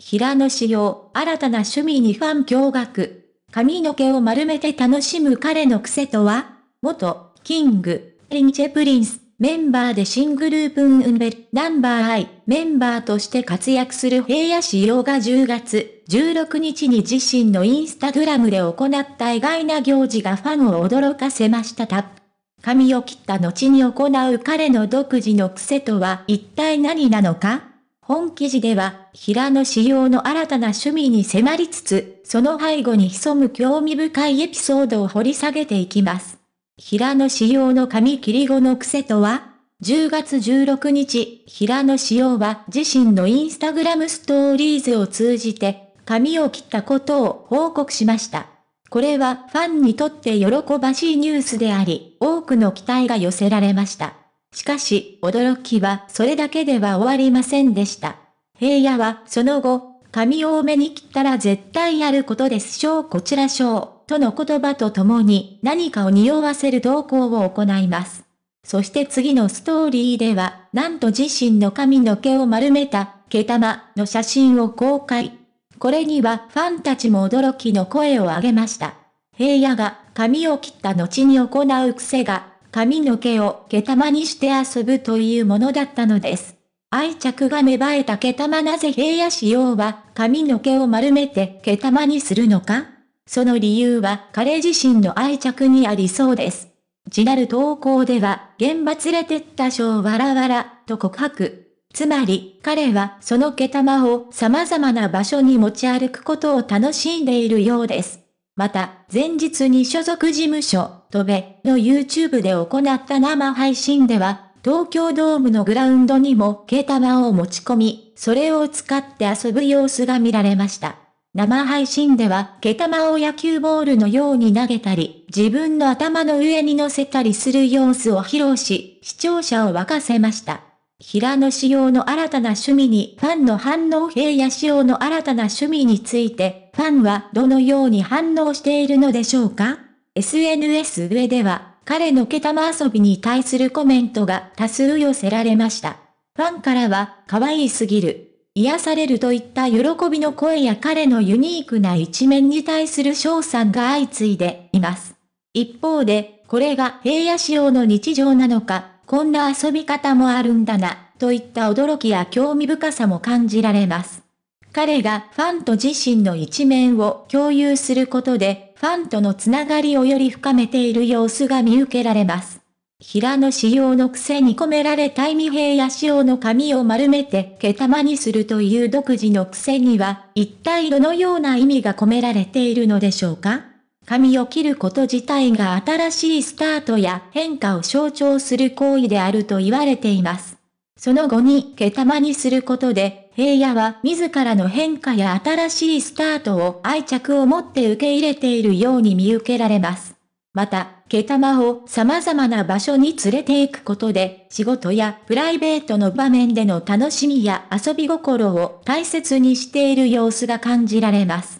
平野紫耀、新たな趣味にファン驚愕。髪の毛を丸めて楽しむ彼の癖とは元、キング、リンチェプリンス、メンバーで新グループンウンベル、ナンバーアイ、メンバーとして活躍する平野紫耀が10月16日に自身のインスタグラムで行った意外な行事がファンを驚かせましたた。髪を切った後に行う彼の独自の癖とは一体何なのか本記事では、平野紫耀の新たな趣味に迫りつつ、その背後に潜む興味深いエピソードを掘り下げていきます。平野紫耀の髪切り後の癖とは ?10 月16日、平野紫耀は自身のインスタグラムストーリーズを通じて、髪を切ったことを報告しました。これはファンにとって喜ばしいニュースであり、多くの期待が寄せられました。しかし、驚きはそれだけでは終わりませんでした。平野はその後、髪を多めに切ったら絶対やることですしょうこちらしょう、との言葉とともに何かを匂わせる投稿を行います。そして次のストーリーでは、なんと自身の髪の毛を丸めた、毛玉の写真を公開。これにはファンたちも驚きの声を上げました。平野が髪を切った後に行う癖が髪の毛を毛玉にして遊ぶというものだったのです。愛着が芽生えた毛玉なぜ平野仕様は髪の毛を丸めて毛玉にするのかその理由は彼自身の愛着にありそうです。地なる投稿では、現場連れてった章わらわらと告白。つまり、彼はその毛玉を様々な場所に持ち歩くことを楽しんでいるようです。また、前日に所属事務所、とべの YouTube で行った生配信では、東京ドームのグラウンドにも毛玉を持ち込み、それを使って遊ぶ様子が見られました。生配信では、毛玉を野球ボールのように投げたり、自分の頭の上に乗せたりする様子を披露し、視聴者を沸かせました。平野紫耀の新たな趣味にファンの反応平野紫耀の新たな趣味について、ファンはどのように反応しているのでしょうか ?SNS 上では、彼の毛玉遊びに対するコメントが多数寄せられました。ファンからは、可愛いすぎる。癒されるといった喜びの声や彼のユニークな一面に対する賞賛が相次いでいます。一方で、これが平野紫耀の日常なのか、こんな遊び方もあるんだな、といった驚きや興味深さも感じられます。彼がファンと自身の一面を共有することで、ファンとのつながりをより深めている様子が見受けられます。平野仕様の癖に込められた味平や仕様の髪を丸めて毛玉にするという独自の癖には、一体どのような意味が込められているのでしょうか髪を切ること自体が新しいスタートや変化を象徴する行為であると言われています。その後に毛玉にすることで、平野は自らの変化や新しいスタートを愛着を持って受け入れているように見受けられます。また、毛玉を様々な場所に連れて行くことで、仕事やプライベートの場面での楽しみや遊び心を大切にしている様子が感じられます。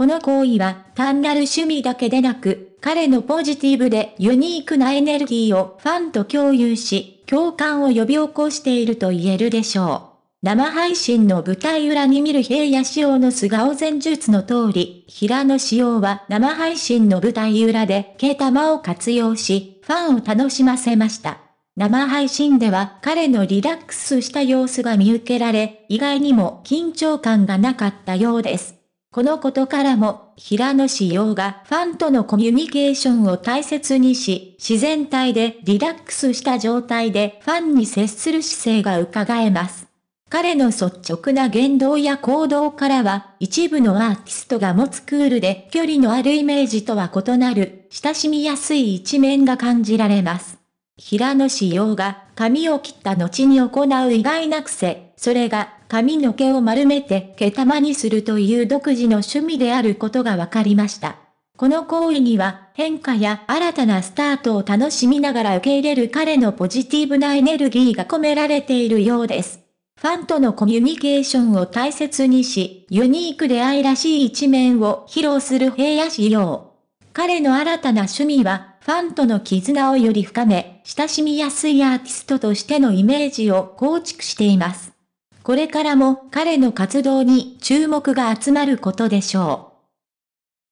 この行為は単なる趣味だけでなく、彼のポジティブでユニークなエネルギーをファンと共有し、共感を呼び起こしていると言えるでしょう。生配信の舞台裏に見る平野仕様の素顔前述の通り、平野仕様は生配信の舞台裏で毛玉を活用し、ファンを楽しませました。生配信では彼のリラックスした様子が見受けられ、意外にも緊張感がなかったようです。このことからも、平野紫耀がファンとのコミュニケーションを大切にし、自然体でリラックスした状態でファンに接する姿勢が伺えます。彼の率直な言動や行動からは、一部のアーティストが持つクールで距離のあるイメージとは異なる、親しみやすい一面が感じられます。平野紫耀が髪を切った後に行う意外な癖、それが髪の毛を丸めて毛玉にするという独自の趣味であることが分かりました。この行為には変化や新たなスタートを楽しみながら受け入れる彼のポジティブなエネルギーが込められているようです。ファンとのコミュニケーションを大切にし、ユニークで愛らしい一面を披露する平野仕様。彼の新たな趣味は、ファンとの絆をより深め、親しみやすいアーティストとしてのイメージを構築しています。これからも彼の活動に注目が集まることでしょう。